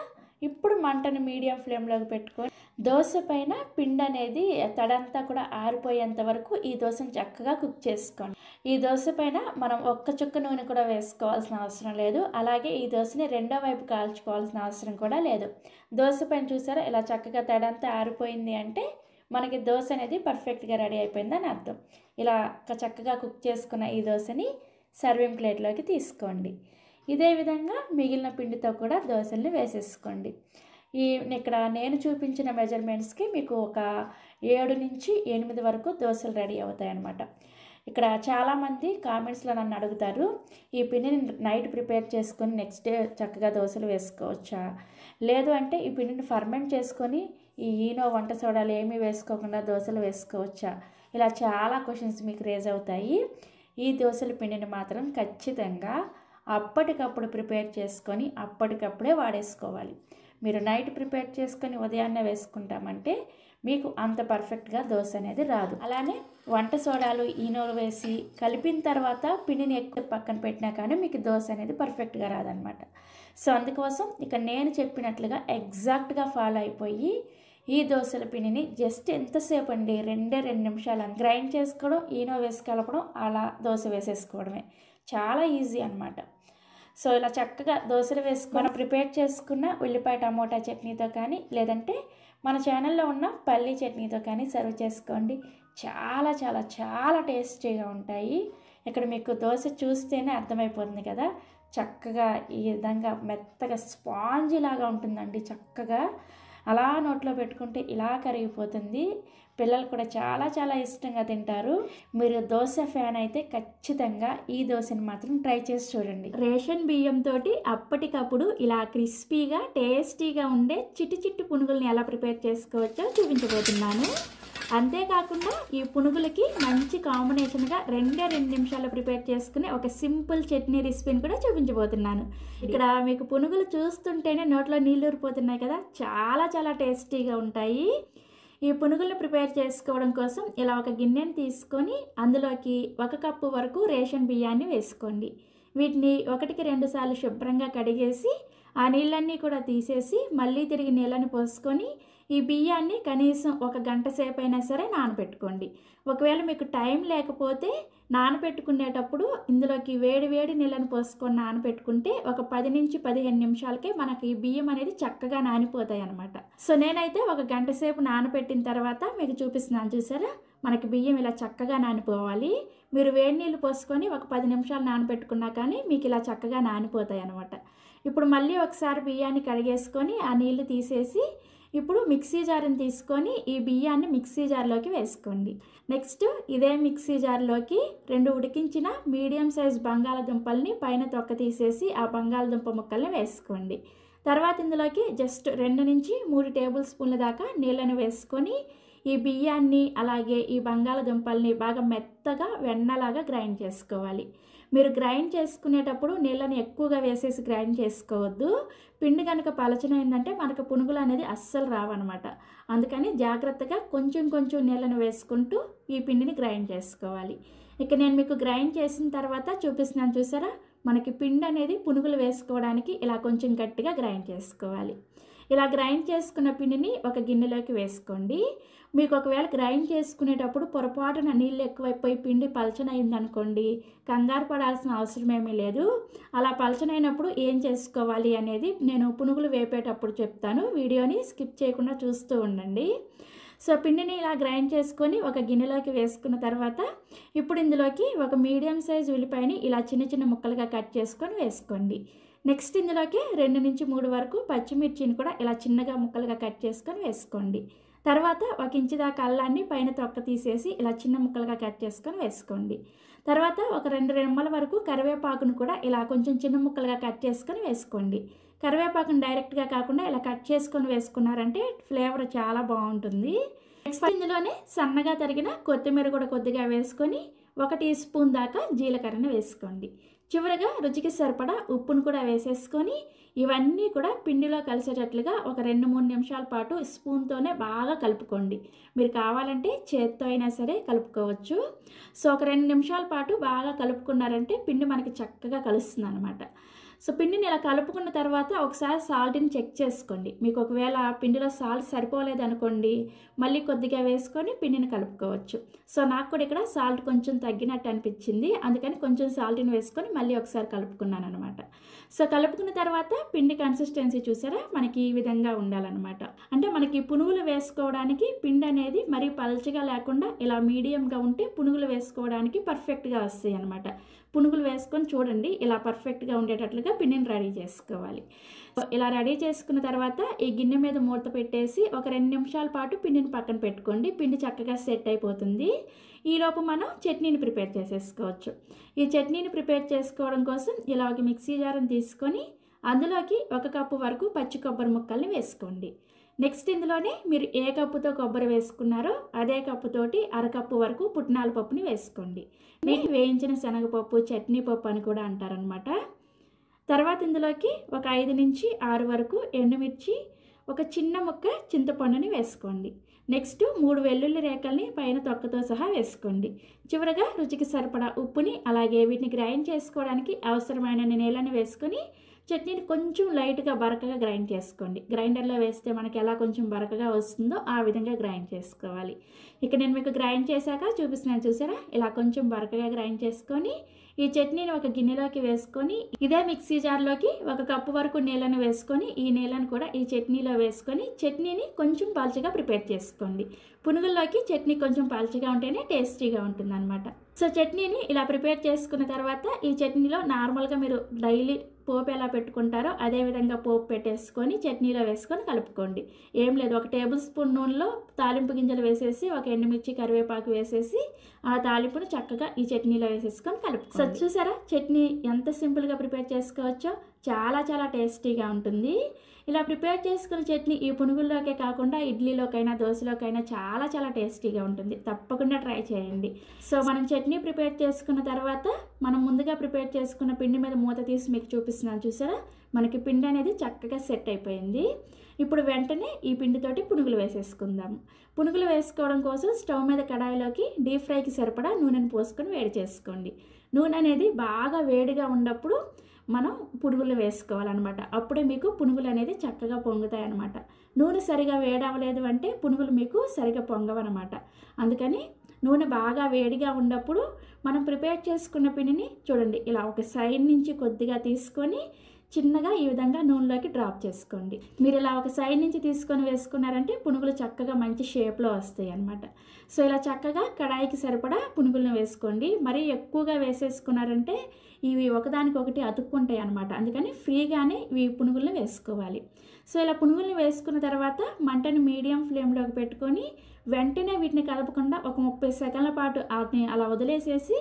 ఇప్పుడు మంటను మీడియం ఫ్లేమ్లోకి పెట్టుకొని దోశ పైన పిండి అనేది తడంతా కూడా ఆరిపోయేంత వరకు ఈ దోశను చక్కగా కుక్ చేసుకోండి ఈ దోశ పైన మనం ఒక్క చుక్క నూనె కూడా వేసుకోవాల్సిన అవసరం లేదు అలాగే ఈ దోశని రెండో వైపు కాల్చుకోవాల్సిన అవసరం కూడా లేదు దోశ పైన చూసారా ఇలా చక్కగా తడంతా ఆరిపోయింది అంటే మనకి దోశ అనేది పర్ఫెక్ట్గా రెడీ అయిపోయిందని అర్థం ఇలా చక్కగా కుక్ చేసుకున్న ఈ దోశని సర్వింగ్ ప్లేట్లోకి తీసుకోండి ఇదే విధంగా మిగిలిన పిండితో కూడా దోశల్ని వేసేసుకోండి ఈ ఇక్కడ నేను చూపించిన మెజర్మెంట్స్కి మీకు ఒక ఏడు నుంచి ఎనిమిది వరకు దోశలు రెడీ అవుతాయి ఇక్కడ చాలామంది కామెంట్స్లో నన్ను అడుగుతారు ఈ పిండిని నైట్ ప్రిపేర్ చేసుకొని నెక్స్ట్ డే చక్కగా దోశలు వేసుకోవచ్చా లేదు అంటే ఈ పిండిని ఫర్మెంట్ చేసుకొని ఈ ఈనో వంట సోడాలు ఏమీ వేసుకోకుండా దోశలు వేసుకోవచ్చా ఇలా చాలా క్వశ్చన్స్ మీకు రేజ్ అవుతాయి ఈ దోశల పిండిని మాత్రం ఖచ్చితంగా అప్పటికప్పుడు ప్రిపేర్ చేసుకొని అప్పటికప్పుడే వాడేసుకోవాలి మీరు నైట్ ప్రిపేర్ చేసుకొని ఉదయాన్నే వేసుకుంటామంటే మీకు అంత పర్ఫెక్ట్గా దోశ అనేది రాదు అలానే వంట సోడాలు ఈనోలు వేసి కలిపిన తర్వాత పిండిని ఎక్కువ పక్కన పెట్టినా కానీ మీకు దోశ అనేది పర్ఫెక్ట్గా రాదనమాట సో అందుకోసం ఇక నేను చెప్పినట్లుగా ఎగ్జాక్ట్గా ఫాలో అయిపోయి ఈ దోశల పిండిని జస్ట్ ఎంతసేపు అండి రెండే రెండు నిమిషాలు గ్రైండ్ చేసుకోవడం ఈనో వేసి కలపడం అలా దోశ వేసేసుకోవడమే చాలా ఈజీ అనమాట సో ఇలా చక్కగా దోశలు వేసుకొని ప్రిపేర్ చేసుకున్న ఉల్లిపాయ టమోటా చట్నీతో కానీ లేదంటే మన ఛానల్లో ఉన్న పల్లి చట్నీతో కానీ సర్వ్ చేసుకోండి చాలా చాలా చాలా టేస్టీగా ఉంటాయి ఇక్కడ మీకు దోశ చూస్తేనే అర్థమైపోతుంది కదా చక్కగా ఈ విధంగా మెత్తగా స్పాంజీ లాగా ఉంటుందండి చక్కగా అలా నోట్లో పెట్టుకుంటే ఇలా కరిగిపోతుంది పిల్లలు కూడా చాలా చాలా ఇష్టంగా తింటారు మీరు దోశ ఫ్యాన్ అయితే ఖచ్చితంగా ఈ దోశని మాత్రం ట్రై చేసి చూడండి రేషన్ బియ్యంతో అప్పటికప్పుడు ఇలా క్రిస్పీగా టేస్టీగా ఉండే చిట్టి చిట్టి పునుగులను ఎలా ప్రిపేర్ చేసుకోవచ్చో చూపించబోతున్నాను అంతేకాకుండా ఈ పునుగులకి మంచి కాంబినేషన్గా రెండే రెండు నిమిషాలు ప్రిపేర్ చేసుకుని ఒక సింపుల్ చట్నీ రెసిపీని కూడా చూపించబోతున్నాను ఇక్కడ మీకు పునుగులు చూస్తుంటేనే నోట్లో నీళ్ళు ఊరిపోతున్నాయి కదా చాలా చాలా టేస్టీగా ఉంటాయి ఈ పునుగులను ప్రిపేర్ చేసుకోవడం కోసం ఇలా ఒక గిన్నెని తీసుకొని అందులోకి ఒక కప్పు వరకు రేషన్ బియ్యాన్ని వేసుకోండి వీటిని ఒకటికి రెండు సార్లు శుభ్రంగా కడిగేసి ఆ నీళ్ళన్నీ కూడా తీసేసి మళ్ళీ తిరిగి నీళ్ళని పోసుకొని ఈ బియ్యాన్ని కనీసం ఒక గంట సేపు అయినా సరే నానబెట్టుకోండి ఒకవేళ మీకు టైం లేకపోతే నానబెట్టుకునేటప్పుడు ఇందులోకి వేడి వేడి నీళ్ళను పోసుకొని నానబెట్టుకుంటే ఒక పది నుంచి పదిహేను నిమిషాలకే మనకి బియ్యం అనేది చక్కగా నానిపోతాయి అనమాట సో నేనైతే ఒక గంట సేపు నానబెట్టిన తర్వాత మీకు చూపిస్తున్నాను చూసారా మనకి బియ్యం ఇలా చక్కగా నానిపోవాలి మీరు వేడి నీళ్ళు పోసుకొని ఒక పది నిమిషాలు నానబెట్టుకున్నా కానీ మీకు ఇలా చక్కగా నానిపోతాయి అనమాట ఇప్పుడు మళ్ళీ ఒకసారి బియ్యాన్ని కడిగేసుకొని ఆ నీళ్ళు తీసేసి ఇప్పుడు మిక్సీ జార్ని తీసుకొని ఈ బియ్యాన్ని మిక్సీ జార్లోకి వేసుకోండి నెక్స్ట్ ఇదే మిక్సీ జార్లోకి రెండు ఉడికించిన మీడియం సైజ్ బంగాళదుంపల్ని పైన తొక్క తీసేసి ఆ బంగాళదుంప ముక్కల్ని వేసుకోండి తర్వాత ఇందులోకి జస్ట్ రెండు నుంచి మూడు టేబుల్ స్పూన్ల దాకా నీళ్ళని వేసుకొని ఈ బియ్యాన్ని అలాగే ఈ బంగాళదుంపల్ని బాగా మెత్తగా వెన్నలాగా గ్రైండ్ చేసుకోవాలి మీరు గ్రైండ్ చేసుకునేటప్పుడు నీళ్ళని ఎక్కువగా వేసేసి గ్రైండ్ చేసుకోవద్దు పిండి కనుక పలచన ఏంటంటే మనకు పునుగులు అనేది అస్సలు రావన్నమాట అందుకని జాగ్రత్తగా కొంచెం కొంచెం నీళ్ళను వేసుకుంటూ ఈ పిండిని గ్రైండ్ చేసుకోవాలి ఇక నేను మీకు గ్రైండ్ చేసిన తర్వాత చూపిస్తున్నాను చూసారా మనకి పిండి అనేది పునుగులు వేసుకోవడానికి ఇలా కొంచెం గట్టిగా గ్రైండ్ చేసుకోవాలి ఇలా గ్రైండ్ చేసుకున్న పిండిని ఒక గిన్నెలోకి వేసుకోండి మీకు ఒకవేళ గ్రైండ్ చేసుకునేటప్పుడు పొరపాటున నీళ్ళు ఎక్కువైపోయి పిండి పలచనైందనుకోండి కంగారు పడాల్సిన అవసరం ఏమీ లేదు అలా పలచనైనప్పుడు ఏం చేసుకోవాలి అనేది నేను పునుగులు వేపేటప్పుడు చెప్తాను వీడియోని స్కిప్ చేయకుండా చూస్తూ ఉండండి సో పిండిని ఇలా గ్రైండ్ చేసుకొని ఒక గిన్నెలోకి వేసుకున్న తర్వాత ఇప్పుడు ఇందులోకి ఒక మీడియం సైజ్ ఉల్లిపాయని ఇలా చిన్న చిన్న ముక్కలుగా కట్ చేసుకొని వేసుకోండి నెక్స్ట్ ఇందులోకి రెండు నుంచి మూడు వరకు పచ్చిమిర్చిని కూడా ఇలా చిన్నగా ముక్కలుగా కట్ చేసుకొని వేసుకోండి తర్వాత ఒక ఇంచు దాకా అల్లాన్ని పైన తొక్క తీసేసి ఇలా చిన్న ముక్కలుగా కట్ చేసుకొని వేసుకోండి తర్వాత ఒక రెండు రెమ్మల వరకు కరివేపాకును కూడా ఇలా కొంచెం చిన్న ముక్కలుగా కట్ చేసుకొని వేసుకోండి కరివేపాకును డైరెక్ట్గా కాకుండా ఇలా కట్ చేసుకొని వేసుకున్నారంటే ఫ్లేవర్ చాలా బాగుంటుంది నెక్స్ట్ ఇందులోనే సన్నగా తరిగిన కొత్తిమీర కూడా కొద్దిగా వేసుకొని ఒక టీ స్పూన్ దాకా జీలకర్రను వేసుకోండి చివరగా రుచికి సరిపడా ఉప్పును కూడా వేసేసుకొని ఇవన్నీ కూడా పిండిలో కలిసేటట్లుగా ఒక రెండు మూడు నిమిషాల పాటు స్పూన్తోనే బాగా కలుపుకోండి మీరు కావాలంటే చేత్తో అయినా సరే కలుపుకోవచ్చు సో ఒక రెండు నిమిషాల పాటు బాగా కలుపుకున్నారంటే పిండి మనకి చక్కగా కలుస్తుంది అనమాట సో పిండిని ఇలా కలుపుకున్న తర్వాత ఒకసారి సాల్ట్ని చెక్ చేసుకోండి మీకు ఒకవేళ పిండిలో సాల్ట్ సరిపోలేదు అనుకోండి మళ్ళీ కొద్దిగా వేసుకొని పిండిని కలుపుకోవచ్చు సో నాకు కూడా ఇక్కడ సాల్ట్ కొంచెం తగ్గినట్టు అనిపించింది అందుకని కొంచెం సాల్ట్ని వేసుకొని మళ్ళీ ఒకసారి కలుపుకున్నాను అనమాట సో కలుపుకున్న తర్వాత పిండి కన్సిస్టెన్సీ చూసారా మనకి ఈ విధంగా ఉండాలన్నమాట అంటే మనకి పునుగులు వేసుకోవడానికి పిండి అనేది మరీ పలచగా లేకుండా ఇలా మీడియంగా ఉంటే పునుగులు వేసుకోవడానికి పర్ఫెక్ట్గా వస్తాయి అనమాట పునుగులు వేసుకొని చూడండి ఇలా పర్ఫెక్ట్గా ఉండేటట్లుగా పిన్నిని రెడీ చేసుకోవాలి ఇలా రెడీ చేసుకున్న తర్వాత ఈ గిన్నె మీద మూత పెట్టేసి ఒక రెండు నిమిషాల పాటు పిండిని పక్కన పెట్టుకోండి పిండి చక్కగా సెట్ అయిపోతుంది ఈలోపు మనం చట్నీని ప్రిపేర్ చేసేసుకోవచ్చు ఈ చట్నీని ప్రిపేర్ చేసుకోవడం కోసం ఇలా ఒక మిక్సీ జారం తీసుకొని అందులోకి ఒక కప్పు వరకు పచ్చి కొబ్బరి ముక్కల్ని వేసుకోండి నెక్స్ట్ ఇందులోనే మీరు ఏ కప్పుతో కొబ్బరి వేసుకున్నారో అదే కప్పుతోటి అరకప్పు వరకు పుట్నాల పప్పుని వేసుకోండి నేను వేయించిన శనగపప్పు చట్నీ పప్పు అని కూడా అంటారనమాట తర్వాత ఇందులోకి ఒక ఐదు నుంచి ఆరు వరకు ఎండుమిర్చి ఒక చిన్న ముక్క చింతపండుని వేసుకోండి నెక్స్ట్ మూడు వెల్లుల్లి రేఖల్ని పైన తొక్కతో సహా వేసుకోండి చివరగా రుచికి సరిపడా ఉప్పుని అలాగే వీటిని గ్రైండ్ చేసుకోవడానికి అవసరమైన నీళ్ళని వేసుకొని చట్నీని కొంచెం లైట్గా బరకగా గ్రైండ్ చేసుకోండి గ్రైండర్లో వేస్తే మనకి ఎలా కొంచెం బరకగా వస్తుందో ఆ విధంగా గ్రైండ్ చేసుకోవాలి ఇక నేను మీకు గ్రైండ్ చేశాక చూపిస్తున్నాను చూసారా ఇలా కొంచెం బరకగా గ్రైండ్ చేసుకొని ఈ చట్నీని ఒక గిన్నెలోకి వేసుకొని ఇదే మిక్సీ జార్లోకి ఒక కప్పు వరకు నీళ్ళను వేసుకొని ఈ నీళ్ళను కూడా ఈ చట్నీలో వేసుకొని చట్నీని కొంచెం పాల్చగా ప్రిపేర్ చేసుకోండి పునుగుల్లోకి చట్నీ కొంచెం పాల్చగా ఉంటేనే టేస్టీగా ఉంటుంది సో చట్నీని ఇలా ప్రిపేర్ చేసుకున్న తర్వాత ఈ చట్నీలో నార్మల్గా మీరు డైలీ పోపు ఎలా పెట్టుకుంటారో అదేవిధంగా పోపు పెట్టేసుకొని చట్నీలో వేసుకొని కలుపుకోండి ఏం లేదు ఒక టేబుల్ స్పూన్ నూనెలో తాలింపు గింజలు వేసేసి ఒక ఎండుమిర్చి కరివేపాకు వేసేసి ఆ తాలింపును చక్కగా ఈ చట్నీలో వేసేసుకొని కలుపు సో చూసారా చట్నీ ఎంత సింపుల్గా ప్రిపేర్ చేసుకోవచ్చో చాలా చాలా టేస్టీగా ఉంటుంది ఇలా ప్రిపేర్ చేసుకున్న చట్నీ ఈ పునుగుల్లోకే కాకుండా ఇడ్లీలోకైనా దోశలోకైనా చాలా చాలా టేస్టీగా ఉంటుంది తప్పకుండా ట్రై చేయండి సో మనం చట్నీ ప్రిపేర్ చేసుకున్న తర్వాత మనం ముందుగా ప్రిపేర్ చేసుకున్న పిండి మీద మూత తీసి మీకు చూపిస్తున్నాను చూసారా మనకి పిండి అనేది చక్కగా సెట్ అయిపోయింది ఇప్పుడు వెంటనే ఈ పిండితోటి పునుగులు వేసేసుకుందాము పునుగులు వేసుకోవడం కోసం స్టవ్ మీద కడాయిలోకి డీప్ ఫ్రైకి సరిపడా నూనెను పోసుకొని వేడి చేసుకోండి నూనె అనేది బాగా వేడిగా ఉన్నప్పుడు మనం పునుగులు వేసుకోవాలన్నమాట అప్పుడే మీకు పునుగులు అనేది చక్కగా పొంగుతాయి అన్నమాట నూనె సరిగా వేడవలేదు అంటే పునుగులు మీకు సరిగా పొంగవన్నమాట అందుకని నూనె బాగా వేడిగా ఉన్నప్పుడు మనం ప్రిపేర్ చేసుకున్న పిండిని చూడండి ఇలా ఒక సైడ్ నుంచి కొద్దిగా తీసుకొని చిన్నగా ఈ విధంగా నూనెలోకి డ్రాప్ చేసుకోండి మీరు ఇలా ఒక సైడ్ నుంచి తీసుకొని వేసుకున్నారంటే పునుగులు చక్కగా మంచి షేప్లో వస్తాయి అనమాట సో ఇలా చక్కగా కడాయికి సరిపడా పునుగులను వేసుకోండి మరీ ఎక్కువగా వేసేసుకున్నారంటే ఇవి ఒకదానికొకటి అతుక్కుంటాయి అనమాట అందుకని ఫ్రీగానే ఇవి పునుగులను వేసుకోవాలి సో ఇలా పునుగులను వేసుకున్న తర్వాత మంటని మీడియం ఫ్లేమ్లోకి పెట్టుకొని వెంటనే వీటిని కలపకుండా ఒక ముప్పై సెకండ్ల పాటు వాటిని అలా వదిలేసేసి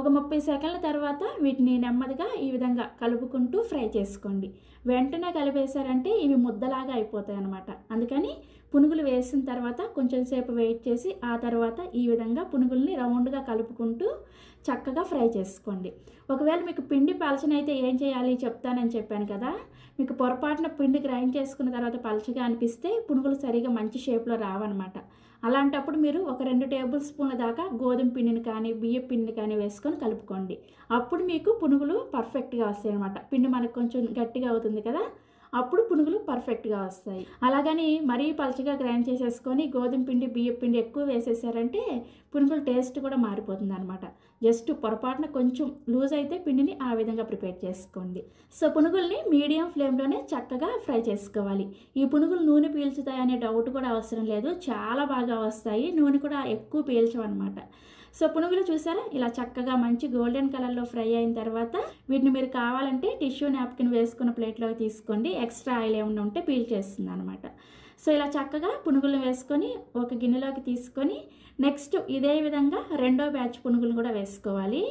ఒక ముప్పై సెకండ్ల తర్వాత వీటిని నెమ్మదిగా ఈ విధంగా కలుపుకుంటూ ఫ్రై చేసుకోండి వెంటనే కలిపేశారంటే ఇవి ముద్దలాగా అయిపోతాయి అనమాట అందుకని పునుగులు వేసిన తర్వాత కొంచెం సేపు వెయిట్ చేసి ఆ తర్వాత ఈ విధంగా పునుగుల్ని రౌండ్గా కలుపుకుంటూ చక్కగా ఫ్రై చేసుకోండి ఒకవేళ మీకు పిండి పలచనైతే ఏం చేయాలి చెప్తానని చెప్పాను కదా మీకు పొరపాటున పిండి గ్రైండ్ చేసుకున్న తర్వాత పలచగా అనిపిస్తే పునుగులు సరిగా మంచి షేప్లో రావన్నమాట అలాంటప్పుడు మీరు ఒక రెండు టేబుల్ స్పూన్ల దాకా గోధుమ పిండిని కానీ బియ్య పిండిని కానీ వేసుకొని కలుపుకోండి అప్పుడు మీకు పునుగులు పర్ఫెక్ట్గా వస్తాయి అనమాట పిండి మనకు కొంచెం గట్టిగా అవుతుంది కదా అప్పుడు పునుగులు పర్ఫెక్ట్గా వస్తాయి అలాగని మరీ పలచగా గ్రైండ్ చేసేసుకొని గోధుమ పిండి బియ్యం పిండి ఎక్కువ వేసేసారంటే పునుగుల టేస్ట్ కూడా మారిపోతుంది అనమాట జస్ట్ పొరపాటున కొంచెం లూజ్ అయితే పిండిని ఆ విధంగా ప్రిపేర్ చేసుకోండి సో పునుగుల్ని మీడియం ఫ్లేమ్లోనే చక్కగా ఫ్రై చేసుకోవాలి ఈ పునుగులు నూనె పీల్చుతాయి అనే డౌట్ కూడా అవసరం లేదు చాలా బాగా వస్తాయి నూనె కూడా ఎక్కువ పీల్చవన్నమాట సో పునుగులు చూసారా ఇలా చక్కగా మంచి గోల్డెన్ కలర్లో ఫ్రై అయిన తర్వాత వీటిని మీరు కావాలంటే టిష్యూ నాప్కిన్ వేసుకున్న ప్లేట్లోకి తీసుకోండి ఎక్స్ట్రా ఆయిల్ ఏమైనా ఉంటే పీల్ చేస్తుంది అనమాట సో ఇలా చక్కగా పునుగులను వేసుకొని ఒక గిన్నెలోకి తీసుకొని నెక్స్ట్ ఇదే విధంగా రెండో బ్యాచ్ పునుగులు కూడా వేసుకోవాలి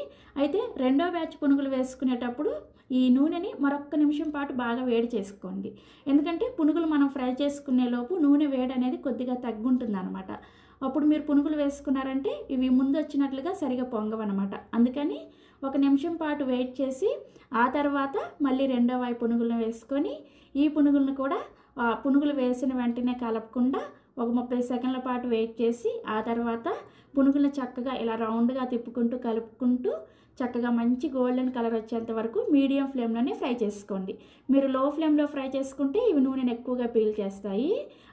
అయితే రెండో బ్యాచ్ పునుగులు వేసుకునేటప్పుడు ఈ నూనెని మరొక్క నిమిషం పాటు బాగా వేడి చేసుకోండి ఎందుకంటే పునుగులు మనం ఫ్రై చేసుకునే లోపు నూనె వేడి అనేది కొద్దిగా తగ్గుంటుంది అనమాట అప్పుడు మీరు పునుగులు వేసుకున్నారంటే ఇవి ముందు వచ్చినట్లుగా సరిగా పొంగవన్నమాట అందుకని ఒక నిమిషం పాటు వెయిట్ చేసి ఆ తర్వాత మళ్ళీ రెండో వైపు పునుగులను వేసుకొని ఈ పునుగులను కూడా పునుగులు వేసిన వెంటనే కలపకుండా ఒక ముప్పై సెకండ్ల పాటు వెయిట్ చేసి ఆ తర్వాత పునుగులను చక్కగా ఇలా రౌండ్గా తిప్పుకుంటూ కలుపుకుంటూ చక్కగా మంచి గోల్డెన్ కలర్ వచ్చేంత వరకు మీడియం ఫ్లేమ్లోనే ఫ్రై చేసుకోండి మీరు లో ఫ్లేమ్లో ఫ్రై చేసుకుంటే ఇవి నూనెను ఎక్కువగా పీల్ చేస్తాయి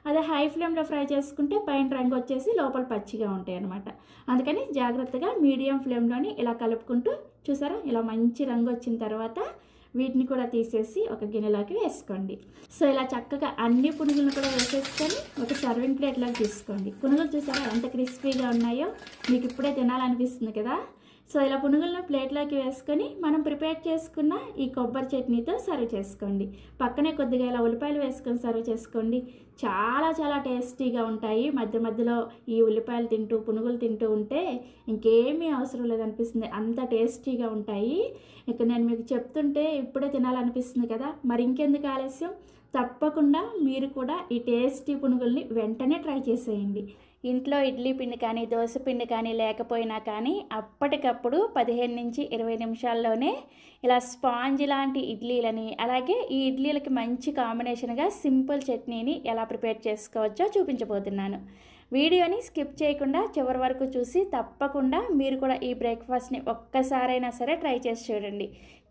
అదే హై ఫ్లేమ్లో ఫ్రై చేసుకుంటే పైన రంగు వచ్చేసి లోపల పచ్చిగా ఉంటాయి అన్నమాట అందుకని జాగ్రత్తగా మీడియం ఫ్లేమ్లోని ఇలా కలుపుకుంటూ చూసారా ఇలా మంచి రంగు వచ్చిన తర్వాత వీటిని కూడా తీసేసి ఒక గిన్నెలోకి వేసుకోండి సో ఇలా చక్కగా అన్ని పునుగులను కూడా వేసేసుకొని ఒక సర్వింగ్ ప్లేట్లోకి తీసుకోండి పునుగులు చూసారా ఎంత క్రిస్పీగా ఉన్నాయో మీకు ఇప్పుడే తినాలనిపిస్తుంది కదా సో ఇలా పునుగులను ప్లేట్లోకి వేసుకొని మనం ప్రిపేర్ చేసుకున్న ఈ కొబ్బరి చట్నీతో సర్వ్ చేసుకోండి పక్కనే కొద్దిగా ఇలా ఉల్లిపాయలు వేసుకొని సర్వ్ చేసుకోండి చాలా చాలా టేస్టీగా ఉంటాయి మధ్య మధ్యలో ఈ ఉల్లిపాయలు తింటూ పునుగులు తింటూ ఉంటే ఇంకేమీ అవసరం లేదనిపిస్తుంది అంత టేస్టీగా ఉంటాయి ఇక నేను మీకు చెప్తుంటే ఇప్పుడే తినాలనిపిస్తుంది కదా మరి ఇంకెందుకు ఆలస్యం తప్పకుండా మీరు కూడా ఈ టేస్టీ పునుగుల్ని వెంటనే ట్రై చేసేయండి ఇంట్లో ఇడ్లీ పిండి కానీ దోశ పిండి కానీ లేకపోయినా కానీ అప్పటికప్పుడు పదిహేను నుంచి ఇరవై నిమిషాల్లోనే ఇలా స్పాంజ్ లాంటి ఇడ్లీలని అలాగే ఈ ఇడ్లీలకి మంచి కాంబినేషన్గా సింపుల్ చట్నీని ఎలా ప్రిపేర్ చేసుకోవచ్చో చూపించబోతున్నాను వీడియోని స్కిప్ చేయకుండా చివరి వరకు చూసి తప్పకుండా మీరు కూడా ఈ బ్రేక్ఫాస్ట్ని ఒక్కసారైనా సరే ట్రై చేసి చూడండి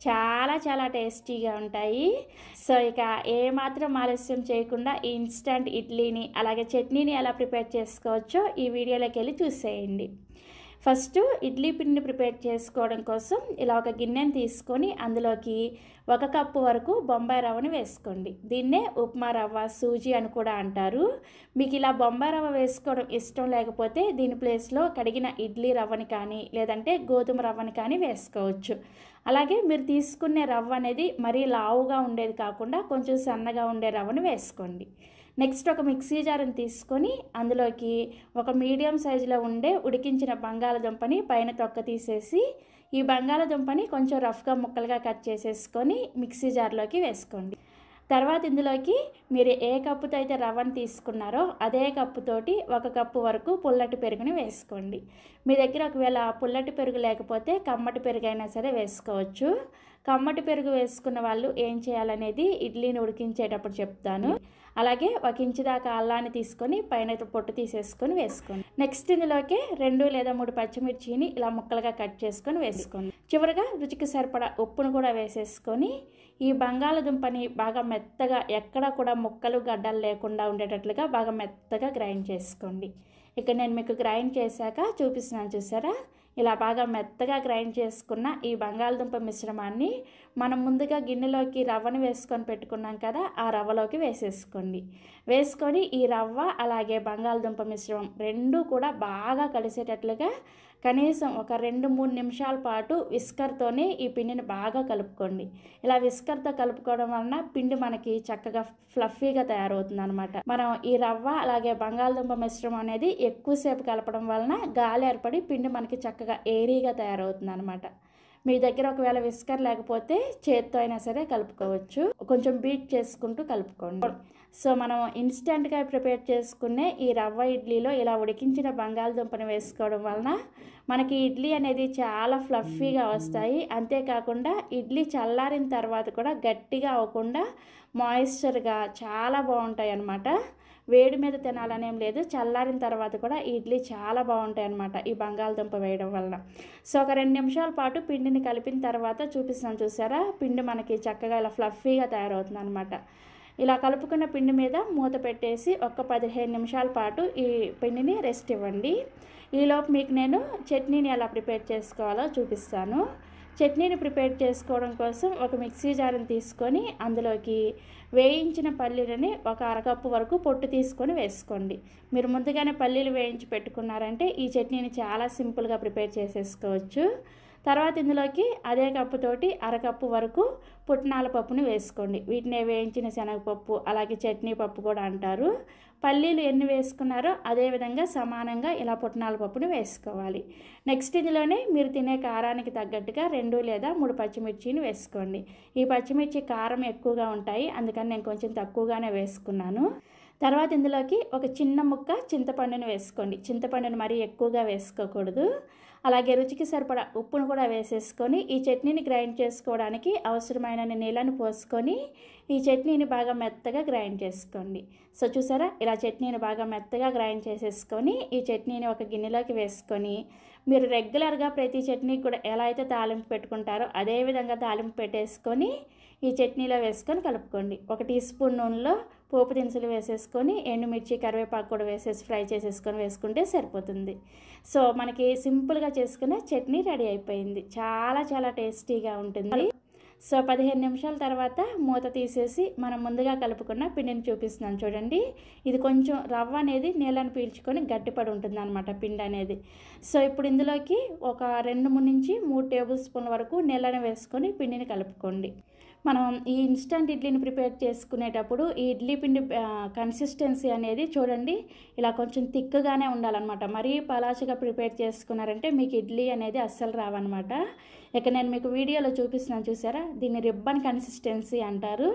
చాలా చాలా టేస్టీగా ఉంటాయి సో ఇక ఏమాత్రం ఆలస్యం చేయకుండా ఈ ఇన్స్టంట్ ఇడ్లీని అలాగే చట్నీని ఎలా ప్రిపేర్ చేసుకోవచ్చో ఈ వీడియోలోకి వెళ్ళి చూసేయండి ఫస్ట్ ఇడ్లీ పిండిని ప్రిపేర్ చేసుకోవడం కోసం ఇలా ఒక గిన్నెను తీసుకొని అందులోకి ఒక కప్పు వరకు బొంబాయి రవ్వను వేసుకోండి దీన్నే ఉప్మా రవ్వ సూజీ అని కూడా అంటారు మీకు ఇలా బొంబాయి రవ్వ వేసుకోవడం ఇష్టం లేకపోతే దీని ప్లేస్లో కడిగిన ఇడ్లీ రవ్వని కానీ లేదంటే గోధుమ రవ్వని కానీ వేసుకోవచ్చు అలాగే మీరు తీసుకునే రవ్వ అనేది మరీ లావుగా ఉండేది కాకుండా కొంచెం సన్నగా ఉండే రవ్వను వేసుకోండి నెక్స్ట్ ఒక మిక్సీ జార్ని తీసుకొని అందులోకి ఒక మీడియం సైజులో ఉండే ఉడికించిన బంగాళదుంపని పైన తొక్క తీసేసి ఈ బంగాళదుంపని కొంచెం రఫ్గా ముక్కలుగా కట్ చేసేసుకొని మిక్సీ జార్లోకి వేసుకోండి తర్వాత ఇందులోకి మీరు ఏ కప్పుతో అయితే రవ్వను తీసుకున్నారో అదే కప్పుతోటి ఒక కప్పు వరకు పుల్లటి పెరుగుని వేసుకోండి మీ దగ్గర ఒకవేళ పుల్లటి పెరుగు లేకపోతే కమ్మటి పెరుగు అయినా సరే వేసుకోవచ్చు కమ్మటి పెరుగు వేసుకున్న వాళ్ళు ఏం చేయాలనేది ఇడ్లీని ఉడికించేటప్పుడు చెప్తాను అలాగే ఒక ఇంచు దాకా అల్లాన్ని తీసుకొని పైన పొట్టు తీసేసుకొని వేసుకోండి నెక్స్ట్ ఇందులోకి రెండు లేదా మూడు పచ్చిమిర్చిని ఇలా ముక్కలుగా కట్ చేసుకొని వేసుకోండి చివరిగా రుచికి సరిపడా ఉప్పును కూడా వేసేసుకొని ఈ బంగాళదుంపని బాగా మెత్తగా ఎక్కడా కూడా ముక్కలు గడ్డలు లేకుండా ఉండేటట్లుగా బాగా మెత్తగా గ్రైండ్ చేసుకోండి ఇక్కడ నేను మీకు గ్రైండ్ చేశాక చూపిస్తున్నాను చూసారా ఇలా బాగా మెత్తగా గ్రైండ్ చేసుకున్న ఈ బంగాళదుంప మిశ్రమాన్ని మనం ముందుగా గిన్నెలోకి రవ్వను వేసుకొని పెట్టుకున్నాం కదా ఆ రవ్వలోకి వేసేసుకోండి వేసుకొని ఈ రవ్వ అలాగే బంగాళదుంప మిశ్రమం రెండూ కూడా బాగా కలిసేటట్లుగా కనీసం ఒక రెండు మూడు నిమిషాల పాటు విస్కర్తోనే ఈ పిండిని బాగా కలుపుకోండి ఇలా విస్కర్తో కలుపుకోవడం వలన పిండి మనకి చక్కగా ఫ్లఫీగా తయారవుతుంది అనమాట మనం ఈ రవ్వ అలాగే బంగాళదుంప మిశ్రమం అనేది ఎక్కువసేపు కలపడం వలన గాలి ఏర్పడి పిండి మనకి చక్కగా ఏరీగా తయారవుతుంది అనమాట మీ దగ్గర ఒకవేళ విస్కర్ లేకపోతే చేత్తో అయినా సరే కలుపుకోవచ్చు కొంచెం బీట్ చేసుకుంటూ కలుపుకోండి సో మనం ఇన్స్టెంట్గా ప్రిపేర్ చేసుకునే ఈ రవ్వ ఇడ్లీలో ఇలా ఉడికించిన బంగాళదుంపను వేసుకోవడం వలన మనకి ఇడ్లీ అనేది చాలా ఫ్లఫీగా వస్తాయి అంతేకాకుండా ఇడ్లీ చల్లారిన తర్వాత కూడా గట్టిగా అవ్వకుండా మాయిశ్చర్గా చాలా బాగుంటాయి అన్నమాట వేడి మీద తినాలనేం లేదు చల్లారిన తర్వాత కూడా ఇడ్లీ చాలా బాగుంటాయి అనమాట ఈ బంగాళదుంప వేయడం వల్ల సో ఒక రెండు నిమిషాల పాటు పిండిని కలిపిన తర్వాత చూపిస్తాను చూసారా పిండి మనకి చక్కగా ఇలా ఫ్లఫీగా తయారవుతుంది అనమాట ఇలా కలుపుకున్న పిండి మీద మూత పెట్టేసి ఒక్క పదిహేను నిమిషాల పాటు ఈ పిండిని రెస్ట్ ఇవ్వండి ఈలోపు మీకు నేను చట్నీని ఎలా ప్రిపేర్ చేసుకోవాలో చూపిస్తాను చట్నీని ప్రిపేర్ చేసుకోవడం కోసం ఒక మిక్సీ జార్ని తీసుకొని అందులోకి వేయించిన పల్లీలని ఒక అరకప్పు వరకు పొట్టు తీసుకొని వేసుకోండి మీరు ముందుగానే పల్లీలు వేయించి పెట్టుకున్నారంటే ఈ చట్నీని చాలా సింపుల్గా ప్రిపేర్ చేసేసుకోవచ్చు తర్వాత ఇందులోకి అదే కప్పుతోటి అరకప్పు వరకు పుట్నాల పప్పును వేసుకోండి వీటిని వేయించిన శనగపప్పు అలాగే చట్నీ పప్పు కూడా అంటారు పల్లీలు ఎన్ని వేసుకున్నారో అదేవిధంగా సమానంగా ఇలా పుట్నాల పప్పును వేసుకోవాలి నెక్స్ట్ ఇందులోనే మీరు తినే కారానికి తగ్గట్టుగా రెండు లేదా మూడు పచ్చిమిర్చిని వేసుకోండి ఈ పచ్చిమిర్చి కారం ఎక్కువగా ఉంటాయి అందుకని నేను కొంచెం తక్కువగానే వేసుకున్నాను తర్వాత ఇందులోకి ఒక చిన్న ముక్క చింతపండును వేసుకోండి చింతపండును మరీ ఎక్కువగా వేసుకోకూడదు అలాగే రుచికి సరిపడా ఉప్పును కూడా వేసేసుకొని ఈ చట్నీని గ్రైండ్ చేసుకోవడానికి అవసరమైన నీళ్ళను పోసుకొని ఈ చట్నీని బాగా మెత్తగా గ్రైండ్ చేసుకోండి సో చూసారా ఇలా చట్నీని బాగా మెత్తగా గ్రైండ్ చేసేసుకొని ఈ చట్నీని ఒక గిన్నెలోకి వేసుకొని మీరు రెగ్యులర్గా ప్రతి చట్నీకి కూడా ఎలా అయితే తాలింపు పెట్టుకుంటారో అదేవిధంగా తాలింపు పెట్టేసుకొని ఈ చట్నీలో వేసుకొని కలుపుకోండి ఒక టీ స్పూన్ నూనెలో పోపు దినుసులు వేసేసుకొని ఎండుమిర్చి కరివేపాకు కూడా వేసేసి ఫ్రై చేసేసుకొని వేసుకుంటే సరిపోతుంది సో మనకి సింపుల్గా చేసుకునే చట్నీ రెడీ అయిపోయింది చాలా చాలా టేస్టీగా ఉంటుంది సో పదిహేను నిమిషాల తర్వాత మూత తీసేసి మనం ముందుగా కలుపుకున్న పిండిని చూపిస్తున్నాను చూడండి ఇది కొంచెం రవ్వ అనేది నీళ్ళని పీల్చుకొని గట్టిపడి ఉంటుంది అనమాట పిండి అనేది సో ఇప్పుడు ఇందులోకి ఒక రెండు నుంచి మూడు టేబుల్ స్పూన్ల వరకు నీళ్ళని వేసుకొని పిండిని కలుపుకోండి మనం ఈ ఇన్స్టంట్ ఇడ్లీని ప్రిపేర్ చేసుకునేటప్పుడు ఈ ఇడ్లీ పిండి కన్సిస్టెన్సీ అనేది చూడండి ఇలా కొంచెం థిక్గానే ఉండాలన్నమాట మరీ పలాచగా ప్రిపేర్ చేసుకున్నారంటే మీకు ఇడ్లీ అనేది అస్సలు రావన్నమాట ఇక నేను మీకు వీడియోలో చూపిస్తున్నాను చూసారా దీన్ని రిబ్బన్ కన్సిస్టెన్సీ అంటారు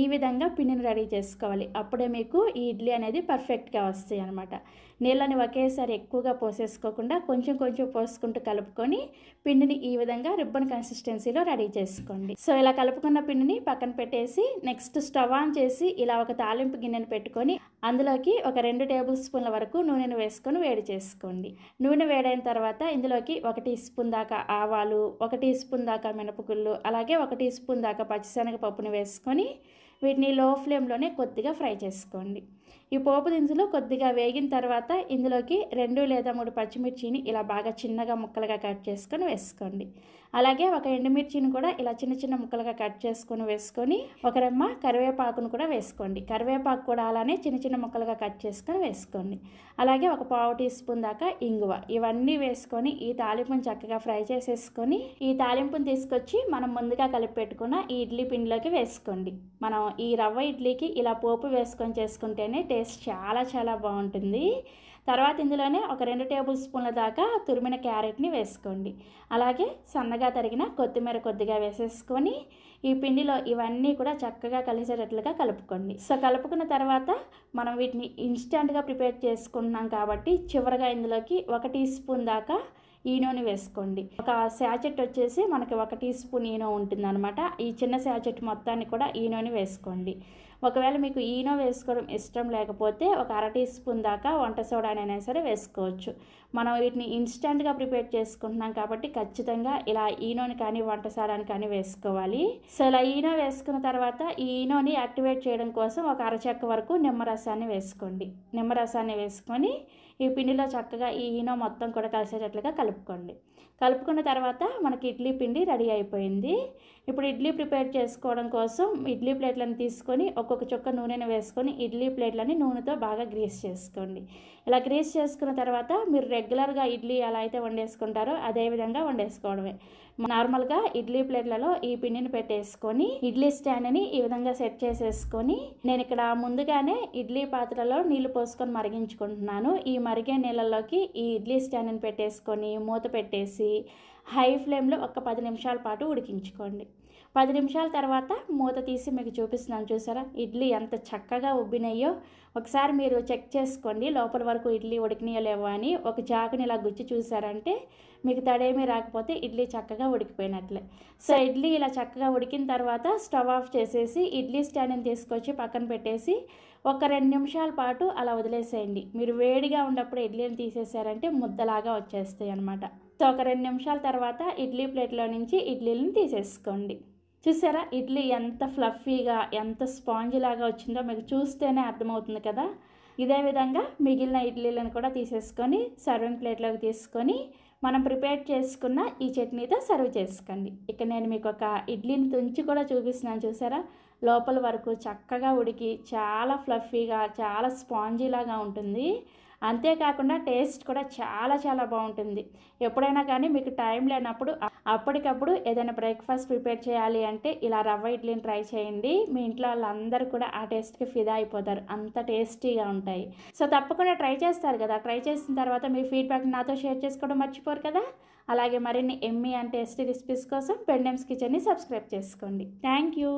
ఈ విధంగా పిండిని రెడీ చేసుకోవాలి అప్పుడే మీకు ఈ ఇడ్లీ అనేది పర్ఫెక్ట్గా వస్తాయి అనమాట నీళ్ళని ఒకేసారి ఎక్కువగా పోసేసుకోకుండా కొంచెం కొంచెం పోసుకుంటూ కలుపుకొని పిండిని ఈ విధంగా రిబ్బన్ కన్సిస్టెన్సీలో రెడీ చేసుకోండి సో ఇలా కలుపుకున్న పిండిని పక్కన పెట్టేసి నెక్స్ట్ స్టవ్ ఆన్ చేసి ఇలా ఒక తాలింపు గిన్నెను పెట్టుకొని అందులోకి ఒక రెండు టేబుల్ స్పూన్ల వరకు నూనెను వేసుకొని వేడి చేసుకోండి నూనె వేడైన తర్వాత ఇందులోకి ఒక టీ స్పూన్ దాకా ఆవాలు ఒక టీ స్పూన్ దాకా మినపగుళ్ళు అలాగే ఒక టీ స్పూన్ దాకా పప్పుని వేసుకొని వీటిని లో ఫ్లేమ్లోనే కొద్దిగా ఫ్రై చేసుకోండి ఈ పోపు దినుసులు కొద్దిగా వేగిన తర్వాత ఇందులోకి రెండు లేదా మూడు పచ్చిమిర్చిని ఇలా బాగా చిన్నగా ముక్కలుగా కట్ చేసుకొని వేసుకోండి అలాగే ఒక ఎండుమిర్చిని కూడా ఇలా చిన్న చిన్న ముక్కలుగా కట్ చేసుకొని వేసుకొని ఒక రెమ్మ కరివేపాకును కూడా వేసుకోండి కరివేపాకు కూడా అలానే చిన్న చిన్న ముక్కలుగా కట్ చేసుకొని వేసుకోండి అలాగే ఒక పావు టీ స్పూన్ దాకా ఇంగువ ఇవన్నీ వేసుకొని ఈ తాలింపును చక్కగా ఫ్రై చేసేసుకొని ఈ తాలింపును తీసుకొచ్చి మనం ముందుగా కలిపి పెట్టుకున్న ఈ ఇడ్లీ పిండిలోకి వేసుకోండి మనం ఈ రవ్వ ఇడ్లీకి ఇలా పోపు వేసుకొని చేసుకుంటేనే టేస్ట్ చాలా చాలా బాగుంటుంది తర్వాత ఇందులోనే ఒక రెండు టేబుల్ స్పూన్ల దాకా తురిమిన క్యారెట్ని వేసుకోండి అలాగే సన్నగా తరిగిన కొత్తిమీర కొద్దిగా వేసేసుకొని ఈ పిండిలో ఇవన్నీ కూడా చక్కగా కలిసేటట్లుగా కలుపుకోండి సో కలుపుకున్న తర్వాత మనం వీటిని ఇన్స్టెంట్గా ప్రిపేర్ చేసుకుంటున్నాం కాబట్టి చివరిగా ఇందులోకి ఒక టీ స్పూన్ దాకా ఈ నూనె వేసుకోండి ఒక శాచెట్ వచ్చేసి మనకి ఒక టీ స్పూన్ ఈనో అనమాట ఈ చిన్న శాచెట్ మొత్తాన్ని కూడా ఈ నూనె వేసుకోండి ఒకవేళ మీకు ఈనో వేసుకోవడం ఇష్టం లేకపోతే ఒక అర టీ స్పూన్ దాకా వంట సోడానైనా సరే వేసుకోవచ్చు మనం వీటిని ఇన్స్టెంట్గా ప్రిపేర్ చేసుకుంటున్నాం కాబట్టి ఖచ్చితంగా ఇలా ఈనోని కానీ వంట సోడాని కానీ వేసుకోవాలి సో ఇలా ఈనో వేసుకున్న తర్వాత ఈ ఈనోని యాక్టివేట్ చేయడం కోసం ఒక అరచెక్క వరకు నిమ్మరసాన్ని వేసుకోండి నిమ్మరసాన్ని వేసుకొని ఈ పిండిలో చక్కగా ఈ ఈనో మొత్తం కూడా కలిసేటట్లుగా కలుపుకోండి కలుపుకున్న తర్వాత మనకి ఇడ్లీ పిండి రెడీ అయిపోయింది ఇప్పుడు ఇడ్లీ ప్రిపేర్ చేసుకోవడం కోసం ఇడ్లీ ప్లేట్లను తీసుకొని ఒక్కొక్క చుక్క నూనెను వేసుకొని ఇడ్లీ ప్లేట్లని నూనెతో బాగా గ్రీస్ చేసుకోండి ఇలా గ్రీస్ చేసుకున్న తర్వాత మీరు రెగ్యులర్గా ఇడ్లీ ఎలా అయితే వండేసుకుంటారో అదేవిధంగా వండేసుకోవడమే నార్మల్గా ఇడ్లీ ప్లేట్లలో ఈ పిండిని పెట్టేసుకొని ఇడ్లీ స్టాండ్ని ఈ విధంగా సెట్ చేసేసుకొని నేను ఇక్కడ ముందుగానే ఇడ్లీ పాత్రలో నీళ్లు పోసుకొని మరిగించుకుంటున్నాను ఈ మరిగే నీళ్ళలోకి ఈ ఇడ్లీ స్టాండ్ని పెట్టేసుకొని మూత పెట్టేసి హై ఫ్లేమ్లో ఒక పది నిమిషాల పాటు ఉడికించుకోండి పది నిమిషాల తర్వాత మూత తీసి మీకు చూపిస్తున్నాను చూసారా ఇడ్లీ ఎంత చక్కగా ఉబ్బినాయో ఒకసారి మీరు చెక్ చేసుకోండి లోపల వరకు ఇడ్లీ ఉడికినాయో లేవో అని ఒక చాకుని ఇలా గుచ్చి చూసారంటే మీకు తడేమీ రాకపోతే ఇడ్లీ చక్కగా ఉడికిపోయినట్లే సో ఇడ్లీ ఇలా చక్కగా ఉడికిన తర్వాత స్టవ్ ఆఫ్ చేసేసి ఇడ్లీ స్టాండ్ని తీసుకొచ్చి పక్కన పెట్టేసి ఒక రెండు నిమిషాల పాటు అలా వదిలేసేయండి మీరు వేడిగా ఉన్నప్పుడు ఇడ్లీని తీసేసారంటే ముద్దలాగా వచ్చేస్తాయి అనమాట సో ఒక రెండు నిమిషాల తర్వాత ఇడ్లీ ప్లేట్లో నుంచి ఇడ్లీలను తీసేసుకోండి చూసారా ఇడ్లీ ఎంత ఫ్లఫీగా ఎంత స్పాంజ్ లాగా వచ్చిందో మీకు చూస్తేనే అర్థమవుతుంది కదా ఇదే విధంగా మిగిలిన ఇడ్లీలను కూడా తీసేసుకొని సర్వింగ్ ప్లేట్లోకి తీసుకొని మనం ప్రిపేర్ చేసుకున్న ఈ చట్నీతో సర్వ్ చేసుకోండి ఇక నేను మీకు ఒక ఇడ్లీని తుంచి కూడా చూపిస్తున్నాను చూసారా లోపల వరకు చక్కగా ఉడికి చాలా ఫ్లఫీగా చాలా స్పాంజీలాగా ఉంటుంది అంతేకాకుండా టేస్ట్ కూడా చాలా చాలా బాగుంటుంది ఎప్పుడైనా కానీ మీకు టైం లేనప్పుడు అప్పటికప్పుడు ఏదైనా బ్రేక్ఫాస్ట్ ప్రిపేర్ చేయాలి అంటే ఇలా రవ్వ ఇడ్లీని ట్రై చేయండి మీ ఇంట్లో వాళ్ళందరూ కూడా ఆ టేస్ట్కి ఫిదా అయిపోతారు అంత టేస్టీగా ఉంటాయి సో తప్పకుండా ట్రై చేస్తారు కదా ట్రై చేసిన తర్వాత మీ ఫీడ్బ్యాక్ నాతో షేర్ చేసుకోవడం మర్చిపోరు కదా అలాగే మరిన్ని ఎమ్మీ అండ్ టేస్టీ రెసిపీస్ కోసం పెండెమ్స్ కిచెన్ని సబ్స్క్రైబ్ చేసుకోండి థ్యాంక్ యూ